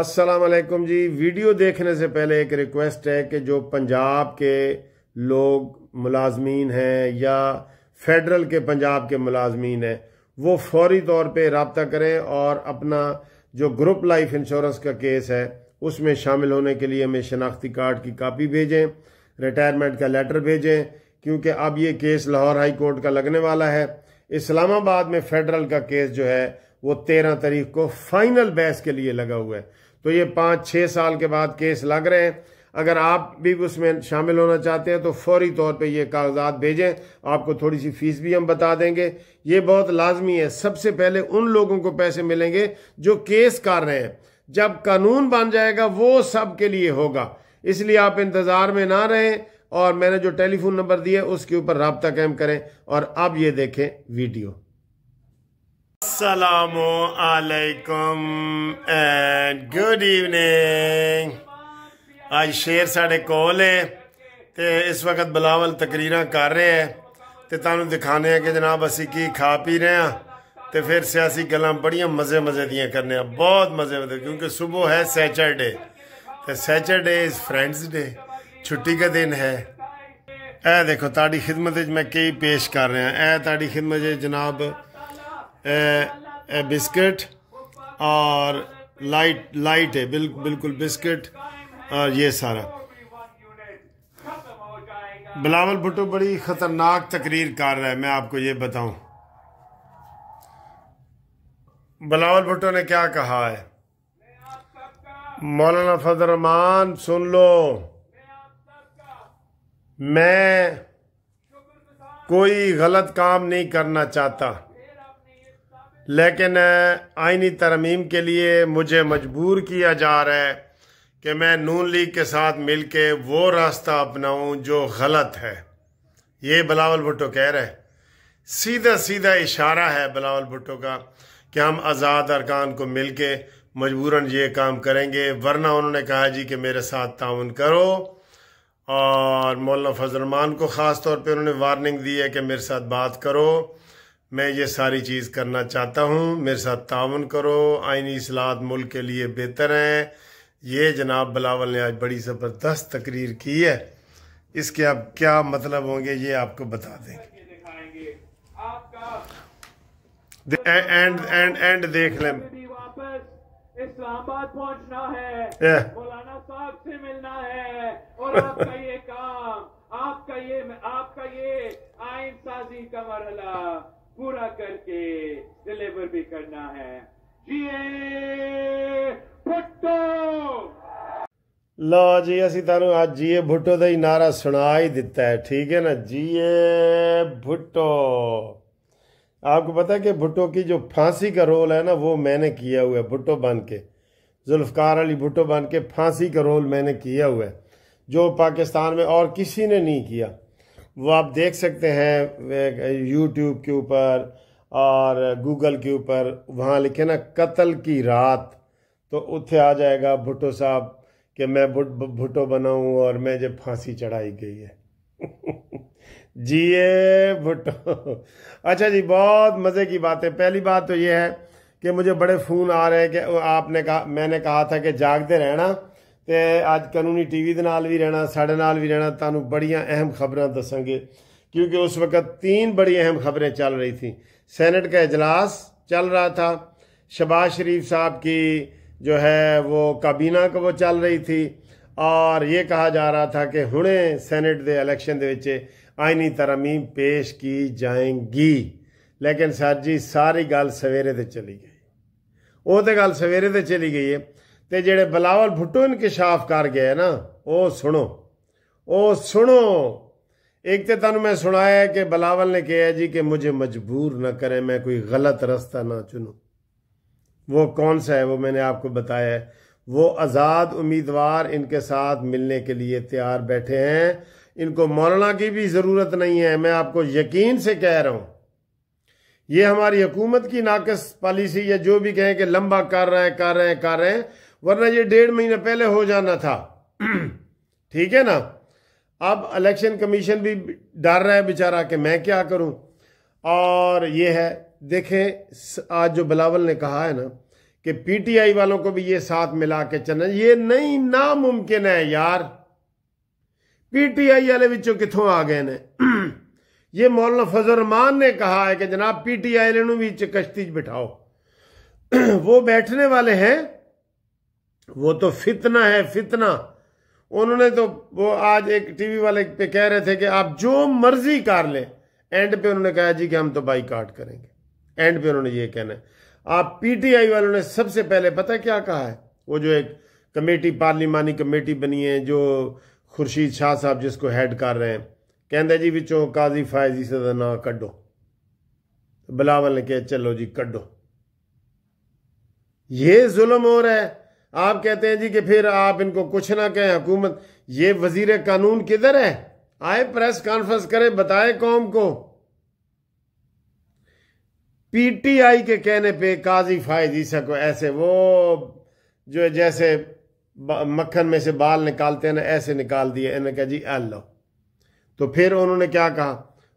असलकम जी वीडियो देखने से पहले एक रिक्वेस्ट है कि जो पंजाब के लोग मुलाजमीन हैं या फेडरल के पंजाब के मुलाजमीन हैं वो फौरी तौर पे रबता करें और अपना जो ग्रुप लाइफ इंश्योरेंस का केस है उसमें शामिल होने के लिए हमें शनाख्ती कार्ड की कापी भेजें रिटायरमेंट का लेटर भेजें क्योंकि अब ये केस लाहौर हाई कोर्ट का लगने वाला है इस्लामाबाद में फेडरल का केस जो है वो तेरह तारीख को फाइनल बहस के लिए लगा हुआ है तो ये पाँच छः साल के बाद केस लग रहे हैं अगर आप भी उसमें शामिल होना चाहते हैं तो फौरी तौर पे ये कागजात भेजें आपको थोड़ी सी फीस भी हम बता देंगे ये बहुत लाजमी है सबसे पहले उन लोगों को पैसे मिलेंगे जो केस कर रहे हैं जब कानून बन जाएगा वो सब के लिए होगा इसलिए आप इंतज़ार में ना रहें और मैंने जो टेलीफोन नंबर दिया उसके ऊपर रबता कैम करें और अब ये देखें video Assalamu alaikum and good evening. आज शेर साढ़े कोल है तो इस वक्त बिलावल तकरीर कर रहे हैं तो तुम दिखाने कि जनाब असी की खा पी रहे हैं तो फिर सियासी गल् बड़िया मज़े मज़े दिया करने बहुत मज़े मज़े क्योंकि सुबह है सैचरडे तो सैचरडे इज़ फ्रेंड्स डे छुट्टी का दिन है ए देखो ताड़ी खिदमत मैं कई पेश कर रहा ए ताड़ी खिदमत जनाब बिस्किट और लाइट लाइट है बिल, बिल्कुल बिस्किट और ये सारा बिलावल भुट्टो बड़ी ख़तरनाक तकरीर कर रहा है मैं आपको ये बताऊं बिलावल भुट्टो ने क्या कहा है मौलाना फजरमान सुन लो मैं कोई गलत काम नहीं करना चाहता लेकिन आइनी तरमीम के लिए मुझे मजबूर किया जा रहा है कि मैं नून लीग के साथ मिल के वो रास्ता अपनाऊँ जो गलत है ये बिलावल भुट्टो कह रहे हैं सीधा सीधा इशारा है बिलावल भुट्टो का कि हम आज़ाद अरकान को मिल के मजबूरन ये काम करेंगे वरना उन्होंने कहा जी कि मेरे साथ ताउन करो और मौलाना फजलमान को ख़ास तौर पर उन्होंने वार्निंग दी है कि मेरे साथ बात करो मैं ये सारी चीज़ करना चाहता हूँ मेरे साथ तावन करो आइनी असलात मुल्क के लिए बेहतर हैं ये जनाब बलावल ने आज बड़ी ज़बरदस्त तकरीर की है इसके अब क्या मतलब होंगे ये आपको बता देंगे एंड एंड एंड देख लें इस्लामाबाद पहुंचना है मौलाना साहब से मिलना है और आपका ये पूरा करके डिलीवर भी करना है ਜੀਏ भुट्टो लो जी असी ਤੁਹਾਨੂੰ ਅੱਜ ਜੀਏ ਭੁੱਟੋ ਦਾ ਹੀ ਨਾਰਾ ਸੁਣਾ ਹੀ ਦਿੱਤਾ ਹੈ ਠੀਕ ਹੈ ਨਾ ਜੀਏ आपको पता है कि भुट्टो की जो फांसी का रोल है ना वो मैंने किया हुआ है भुट्टो बन के जुल्फकार अली भुट्टो बन के फांसी का रोल मैंने किया हुआ है जो पाकिस्तान में और किसी ने नहीं किया वो आप देख सकते हैं यूट्यूब के ऊपर और गूगल के ऊपर वहाँ लिखे ना कत्ल की रात तो उत्थे आ जाएगा भुट्टो साहब कि मैं भुट भुट्टो बनाऊँ और मैं जब फांसी चढ़ाई गई है जिए भुट्टो अच्छा जी बहुत मज़े की बात है पहली बात तो ये है कि मुझे बड़े फ़ोन आ रहे हैं कि आपने कहा मैंने कहा था कि जागते रहना ਤੇ ਅੱਜ कानूनी ਟੀਵੀ ਦੇ ਨਾਲ ਵੀ ਰਹਿਣਾ ਸਾਡੇ ਨਾਲ ਵੀ ਰਹਿਣਾ ਤੁਹਾਨੂੰ ਬੜੀਆਂ ਅਹਿਮ ਖਬਰਾਂ ਦੱਸਾਂਗੇ क्योंकि उस वक्त तीन बड़ी अहम खबरें चल रही थी सेनेट का इजलास चल रहा था शबाज शरीफ साहब की जो है वो काबीना का वो चल रही थी और ये कहा जा रहा था कि हुणे सेनेट के इलेक्शन के आइनी तरमीम पेश की जाएगी लेकिन सर जी सारी गल सवेरे तो चली गई वो तो गल सवेरे तो चली गई है ਤੇ ਜਿਹੜੇ ਬਲਾਵਲ ਭੁੱਟੋ ਇਨਕਸ਼ਾਫ ਕਰ ਗਏ ना ਉਹ सुनो ओ सुनो एक तो तुम मैं सुनाया कि बलावल ने कहा जी कि मुझे मजबूर ना करें मैं कोई गलत रास्ता ना चुनू वो कौन सा है वो मैंने आपको बताया वो आज़ाद उम्मीदवार इनके साथ मिलने के लिए तैयार बैठे हैं इनको मौलाना की भी ज़रूरत नहीं है मैं आपको यकीन से कह रहा हूं ये हमारी हुकूमत की नाकस पॉलिसी या जो भी कहें कि लंबा कर रहे हैं कर रहे हैं कर रहे हैं वरना ये डेढ़ महीने पहले हो जाना था ठीक है ना अब इलेक्शन कमीशन भी डर रहा है बेचारा कि मैं क्या करूं और ये है देखें आज जो बिलावल ने कहा है ना कि पीटीआई वालों को भी ये साथ मिला के चलना ये नहीं नामुमकिन है यार पीटीआई वाले बिचों कितों आ गए ने ये मौलाना फजरमान ने कहा है कि जनाब पीटीआई वाले भी कश्ती बिठाओ वो बैठने वाले हैं वो तो फितना है फितना उन्होंने तो वो आज एक टीवी वाले पे कह रहे थे कि आप जो मर्जी कर ले एंड पे उन्होंने कहा जी कि हम तो बाई करेंगे एंड पे उन्होंने ये कहना है आप पीटीआई वालों ने सबसे पहले पता क्या कहा है वो जो एक कमेटी पार्लिमानी कमेटी बनी है जो खुर्शीद शाह साहब जिसको हैड कर रहे हैं कहते जी बिचों काजी फायजी से ना कडो बिलावल ने कहा चलो जी कडो ये जुलम हो रहा है आप कहते हैं जी कि फिर आप इनको कुछ ना कहें हुकूमत ये वजीर कानून किधर है आए प्रेस कॉन्फ्रेंस करें बताए कौम को पीटीआई के कहने पे काजी फायद ईसा सको ऐसे वो जो जैसे मक्खन में से बाल निकालते हैं ना ऐसे निकाल दिए इन्हें कहा जी एल लो तो फिर उन्होंने क्या कहा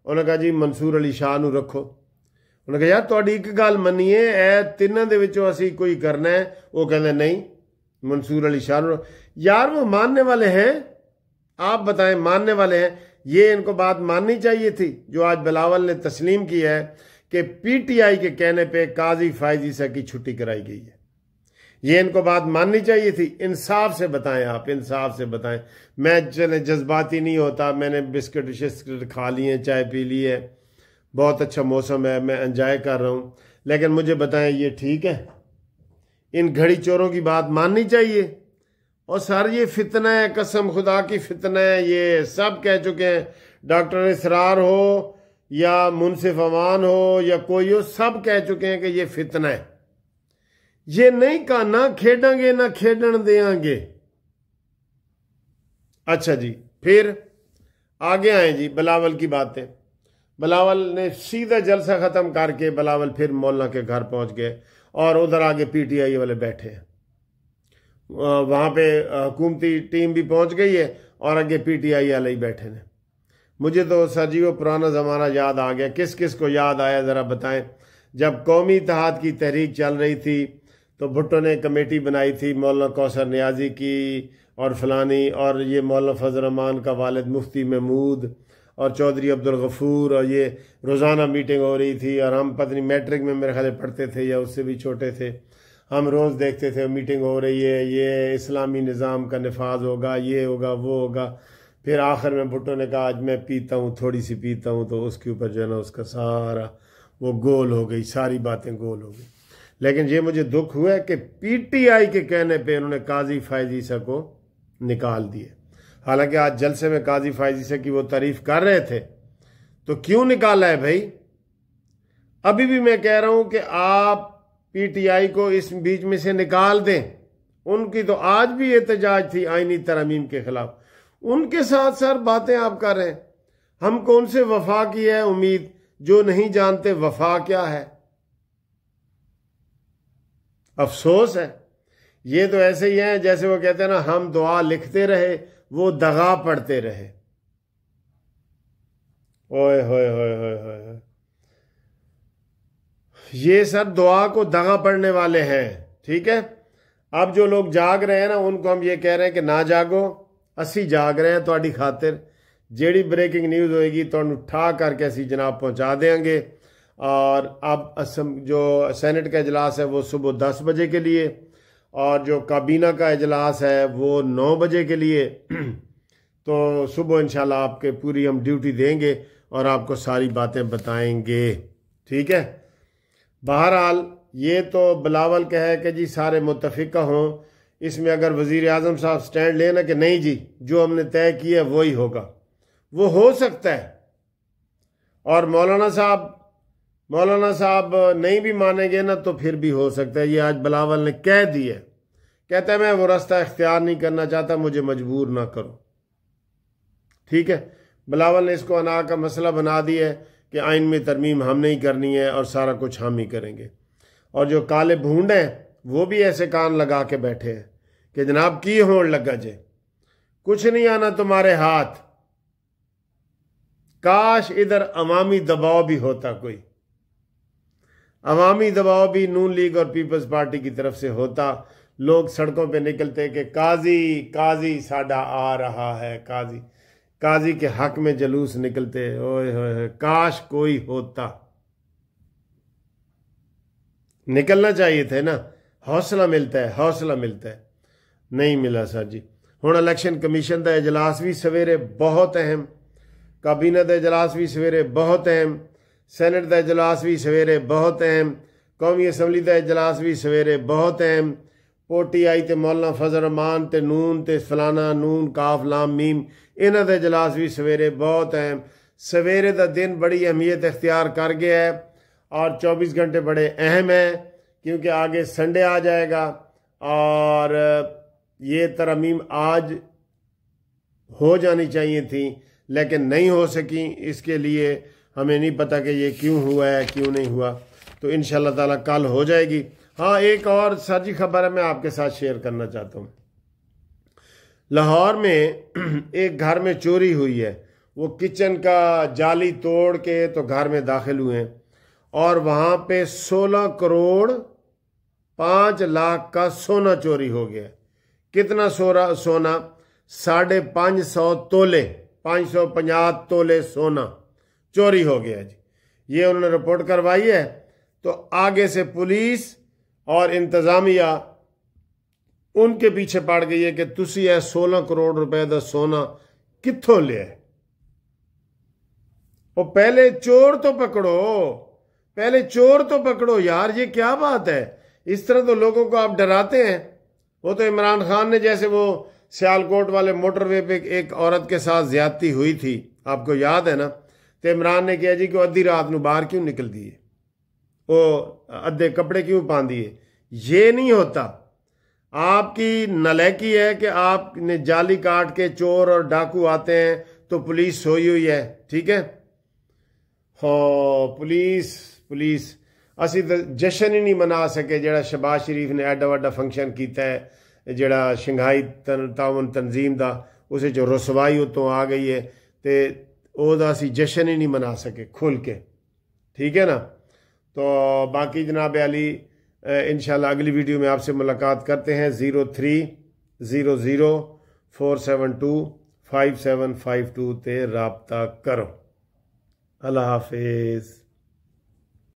उन्होंने कहा जी मंसूर अली शाह रखो उन्होंने कहा यार थोड़ी एक ਇੱਕ ਗੱਲ ਮੰਨੀਏ तिना ਤਿੰਨਾਂ ਦੇ ਵਿੱਚੋਂ ਅਸੀਂ ਕੋਈ ਕਰਨਾ ਹੈ ਉਹ मंसूर अली शाह यार वो मानने वाले हैं आप बताएं मानने वाले हैं ये इनको बात माननी चाहिए थी जो आज बिलावल ने तस्लीम की है कि पीटीआई के कहने पे काजी फायजी सा की छुट्टी कराई गई है ये इनको बात माननी चाहिए थी इंसाफ से बताएं आप इंसाफ से बताएं मैं चले जज्बाती नहीं होता मैंने बिस्किट विस्किट खा लिए चाय पी ली है बहुत अच्छा मौसम है मैं इंजॉय कर रहा हूँ लेकिन मुझे बताएं ये ठीक है इन घड़ी चोरों की बात माननी चाहिए और सर ये फितना है कसम खुदा की फितना है ये सब कह चुके हैं डॉक्टर इसरार हो या मुनसिफ अमान हो या कोई हो सब कह चुके हैं कि ये फितना है ये नहीं कहा ना खेडेंगे ना खेडन देंगे अच्छा जी फिर आगे आए जी बलावल की बातें बलावल ने सीधा जलसा ख़त्म करके बलावल फिर मौला के घर पहुंच गए और उधर आगे पीटीआई वाले बैठे हैं वहाँ पे हुकूमती टीम भी पहुँच गई है और आगे पीटीआई वाले ही बैठे हैं मुझे तो सर वो पुराना ज़माना याद आ गया किस किस को याद आया ज़रा बताएं जब कौमी इतिहाद की तहरीक चल रही थी तो भुट्टो ने कमेटी बनाई थी मौलाना कौसर न्याजी की और फलानी और ये मौलाना फजरमान का वालद मुफ्ती महमूद और चौधरी अब्दुल गफूर और ये रोज़ाना मीटिंग हो रही थी और हम पत्नी मैट्रिक में मेरे ख्याल पढ़ते थे या उससे भी छोटे थे हम रोज़ देखते थे मीटिंग हो रही है ये इस्लामी निज़ाम का नफाज होगा ये होगा वो होगा फिर आखिर में भुट्टो ने कहा आज मैं पीता हूँ थोड़ी सी पीता हूँ तो उसके ऊपर जो है ना उसका सारा वो गोल हो गई सारी बातें गोल हो गई लेकिन ये मुझे दुख हुआ कि पीटीआई के कहने पे उन्होंने काजी फायजी सा को निकाल दिए हालांकि आज जलसे में काजी फायजी से की वो तारीफ कर रहे थे तो क्यों निकाला है भाई अभी भी मैं कह रहा हूं कि आप पीटीआई को इस बीच में से निकाल दें उनकी तो आज भी एहतजाज थी आईनी तरमीम के खिलाफ उनके साथ सर बातें आप कर रहे हैं हम कौन से वफा की है उम्मीद जो नहीं जानते वफा क्या है अफसोस है ये तो ऐसे ही हैं जैसे वो कहते हैं ना हम दुआ लिखते रहे वो दगा पड़ते रहे ओए होए होए होए होए ये सब दुआ को दगा पड़ने वाले हैं ठीक है अब जो लोग जाग रहे हैं ना उनको हम ये कह रहे हैं कि ना जागो असी जाग रहे हैं ਤੁਹਾਡੀ खातिर जड़ी ब्रेकिंग न्यूज होएगी तो ठा करके असी जनाब पहुंचा देंगे और अब असम जो सेनेट का इजलास है वो सुबह दस बजे के लिए और जो काबीना का इजलास है वो नौ बजे के लिए तो सुबह इंशाल्लाह आपके पूरी हम ड्यूटी देंगे और आपको सारी बातें बताएंगे ठीक है बहरहाल ये तो बिलावल का है कि जी सारे मुतफिक हों इसमें अगर वज़ी अजम साहब स्टैंड लेना कि नहीं जी जो हमने तय किया वही होगा वो हो सकता है और मौलाना साहब मौलाना साहब नहीं भी मानेंगे ना तो फिर भी हो सकता है ये आज बलावल ने कह दिया कहते हैं मैं वो रास्ता इख्तियार नहीं करना चाहता मुझे मजबूर ना करो ठीक है बलावल ने इसको अना का मसला बना दिया है कि आइन में तरमीम हम नहीं करनी है और सारा कुछ हम ही करेंगे और जो काले भूड हैं वो भी ऐसे कान लगा के बैठे हैं कि जनाब की होड़ लगा जे कुछ नहीं आना तुम्हारे हाथ काश इधर अवामी दबाव भी होता कोई अवामी दबाव भी नून लीग और पीपल्स पार्टी की तरफ से होता लोग सड़कों पे निकलते कि काजी काजी साडा आ रहा है काजी काजी के हक में जलूस निकलते ओए होए काश कोई होता निकलना चाहिए थे ना हौसला मिलता है हौसला मिलता है नहीं मिला सर जी हम इलेक्शन कमीशन का इजलास भी सवेरे बहुत अहम काबीना का इजलास भी सवेरे बहुत अहम ਸੈਨੇਟ ਦਾ ਇਜਲਾਸ ਵੀ ਸਵੇਰੇ ਬਹੁਤ ਅਹਿਮ ਕੌਮੀ ਅਸੈਂਬਲੀ ਦਾ ਇਜਲਾਸ ਵੀ ਸਵੇਰੇ ਬਹੁਤ ਅਹਿਮ ਪੋਟੀ ਆਈ ਤੇ ਮੌਲਾਨਾ ਫਜ਼ਲ ਰਮਾਨ ਤੇ ਨੂਨ ਤੇ ਫਲਾਨਾ ਨੂਨ ਕਾਫ ਲਾਮ ਮੀਮ ਇਹਨਾਂ ਦਾ ਇਜਲਾਸ ਵੀ ਸਵੇਰੇ ਬਹੁਤ ਅਹਿਮ ਸਵੇਰੇ ਦਾ ਦਿਨ ਬੜੀ ਅਹਿਮੀਅਤ اختیار ਕਰ ਗਿਆ ਹੈ और 24 घंटे बड़े अहम हैं क्योंकि आगे संडे आ जाएगा और ये तरमीम आज हो जानी चाहिए थी लेकिन नहीं हो सकी इसके लिए हमें नहीं पता कि ये क्यों हुआ है क्यों नहीं हुआ तो इन ताला कल हो जाएगी हाँ एक और साझी खबर है मैं आपके साथ शेयर करना चाहता हूँ लाहौर में एक घर में चोरी हुई है वो किचन का जाली तोड़ के तो घर में दाखिल हुए हैं और वहाँ पे 16 करोड़ पाँच लाख का सोना चोरी हो गया कितना सोरा सोना साढ़े पाँच सौ तोले पाँच सौ पंजा तोले सोना चोरी हो गया जी ये उन्होंने रिपोर्ट करवाई है तो आगे से पुलिस और इंतज़ामिया उनके पीछे पड़ गई है कि तुम यह सोलह करोड़ रुपए का सोना कितों लिया और पहले चोर तो पकड़ो पहले चोर तो पकड़ो यार ये क्या बात है इस तरह तो लोगों को आप डराते हैं वो तो इमरान खान ने जैसे वो सियालकोट वाले मोटरवे पे एक औरत के साथ ज्यादती हुई थी आपको याद है ना ਤੇ ਇਮਰਾਨ ਨੇ ਕਿਹਾ ਜੀ ਕਿ ਅੱਧੀ ਰਾਤ ਨੂੰ ਬਾਹਰ ਕਿਉਂ ਨਿਕਲਦੀ ਹੈ ਉਹ ਅੱਧੇ ਕੱਪੜੇ क्यों पाती है ये नहीं होता आपकी नलैकी है कि आपने जाली काट के चोर और डाकू आते हैं तो पुलिस सोई हुई है ठीक है हो पुलिस पुलिस ਅਸੀਂ ਤਾਂ ਜਸ਼ਨ ਹੀ ਨਹੀਂ ਮਨਾ ਸਕੇ ਜਿਹੜਾ ਸ਼ਬਾਜ਼ ਸ਼ਰੀਫ ਨੇ ਐਡਾ ਵੱਡਾ ਫੰਕਸ਼ਨ ਕੀਤਾ ਹੈ ਜਿਹੜਾ ਸ਼ੰਘਾਈ ਤਾਉਨ ਤਨਜ਼ੀਮ ਦਾ ਉਸੇ ਚ ਰਸਵਾਈ ਉਤੋਂ ਆ ਗਈ ਹੈ ਤੇ उदासी जश्न ही नहीं मना सके खुल के ठीक है ना तो बाकी जनाब अली इन अगली वीडियो में आपसे मुलाकात करते हैं zero three zero zero four seven two five seven five two ते रबता करो अल्लाह हाफिज़